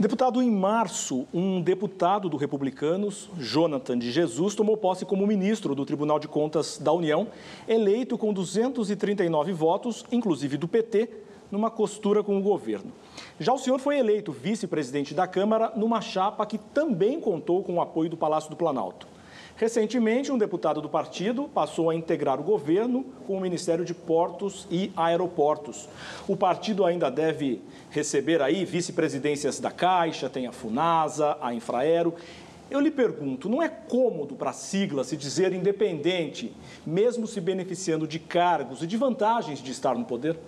Deputado, em março, um deputado do Republicanos, Jonathan de Jesus, tomou posse como ministro do Tribunal de Contas da União, eleito com 239 votos, inclusive do PT, numa costura com o governo. Já o senhor foi eleito vice-presidente da Câmara numa chapa que também contou com o apoio do Palácio do Planalto. Recentemente, um deputado do partido passou a integrar o governo com o Ministério de Portos e Aeroportos. O partido ainda deve receber aí vice-presidências da Caixa, tem a Funasa, a Infraero. Eu lhe pergunto, não é cômodo para a sigla se dizer independente, mesmo se beneficiando de cargos e de vantagens de estar no poder?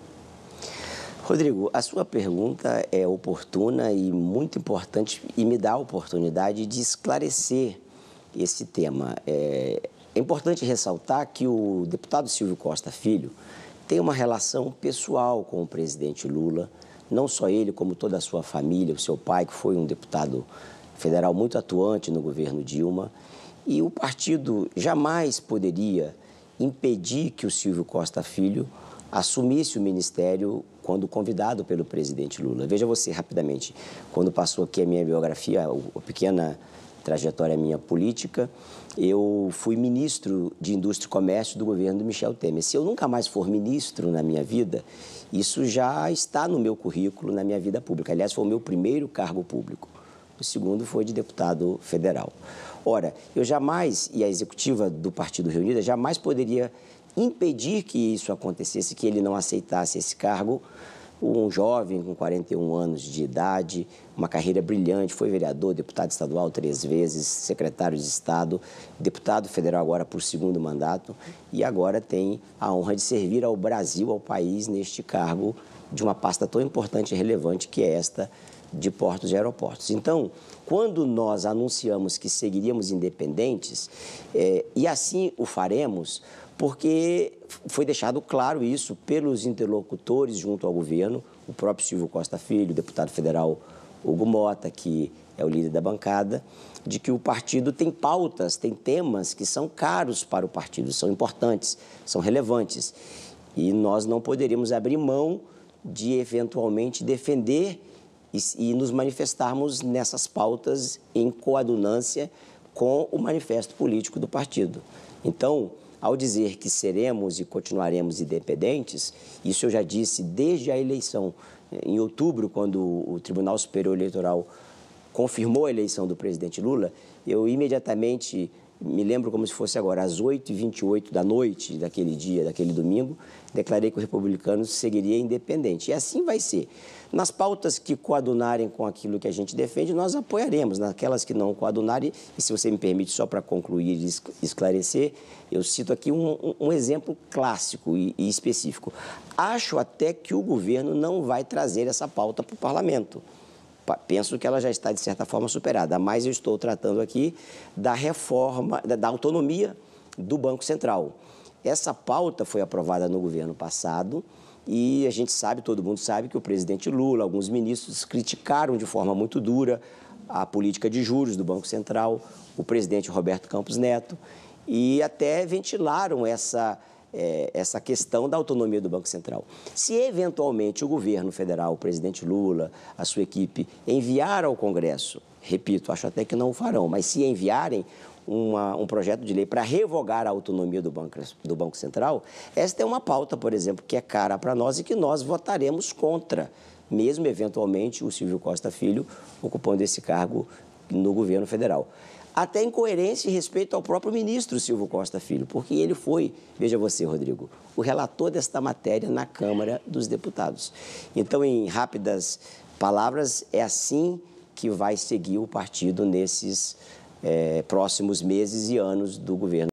Rodrigo, a sua pergunta é oportuna e muito importante e me dá a oportunidade de esclarecer esse tema. É, é importante ressaltar que o deputado Silvio Costa Filho tem uma relação pessoal com o presidente Lula, não só ele, como toda a sua família, o seu pai, que foi um deputado federal muito atuante no governo Dilma. E o partido jamais poderia impedir que o Silvio Costa Filho assumisse o ministério quando convidado pelo presidente Lula. Veja você rapidamente, quando passou aqui a minha biografia, a pequena trajetória minha política, eu fui ministro de Indústria e Comércio do governo do Michel Temer. Se eu nunca mais for ministro na minha vida, isso já está no meu currículo, na minha vida pública. Aliás, foi o meu primeiro cargo público. O segundo foi de deputado federal. Ora, eu jamais, e a executiva do Partido Reunida, jamais poderia impedir que isso acontecesse, que ele não aceitasse esse cargo um jovem com 41 anos de idade, uma carreira brilhante, foi vereador, deputado estadual três vezes, secretário de Estado, deputado federal agora por segundo mandato e agora tem a honra de servir ao Brasil, ao país, neste cargo de uma pasta tão importante e relevante que é esta de portos e aeroportos. Então, quando nós anunciamos que seguiríamos independentes, é, e assim o faremos, porque foi deixado claro isso pelos interlocutores junto ao governo, o próprio Silvio Costa Filho, o deputado federal Hugo Mota, que é o líder da bancada, de que o partido tem pautas, tem temas que são caros para o partido, são importantes, são relevantes. E nós não poderíamos abrir mão de eventualmente defender e, e nos manifestarmos nessas pautas em coadunância com o manifesto político do partido. Então, ao dizer que seremos e continuaremos independentes, isso eu já disse desde a eleição. Em outubro, quando o Tribunal Superior Eleitoral confirmou a eleição do presidente Lula, eu imediatamente me lembro como se fosse agora, às 8h28 da noite daquele dia, daquele domingo, declarei que o republicano seguiria independente. E assim vai ser. Nas pautas que coadunarem com aquilo que a gente defende, nós apoiaremos. Naquelas que não coadunarem, e se você me permite, só para concluir e esclarecer, eu cito aqui um, um exemplo clássico e, e específico. Acho até que o governo não vai trazer essa pauta para o parlamento penso que ela já está, de certa forma, superada, mas eu estou tratando aqui da reforma, da, da autonomia do Banco Central. Essa pauta foi aprovada no governo passado e a gente sabe, todo mundo sabe, que o presidente Lula, alguns ministros criticaram de forma muito dura a política de juros do Banco Central, o presidente Roberto Campos Neto, e até ventilaram essa é, essa questão da autonomia do Banco Central. Se eventualmente o governo federal, o presidente Lula, a sua equipe, enviar ao Congresso, repito, acho até que não o farão, mas se enviarem uma, um projeto de lei para revogar a autonomia do Banco, do Banco Central, esta é uma pauta, por exemplo, que é cara para nós e que nós votaremos contra, mesmo eventualmente o Silvio Costa Filho ocupando esse cargo no governo federal até incoerência e respeito ao próprio ministro Silvio Costa Filho, porque ele foi, veja você, Rodrigo, o relator desta matéria na Câmara dos Deputados. Então, em rápidas palavras, é assim que vai seguir o partido nesses é, próximos meses e anos do governo.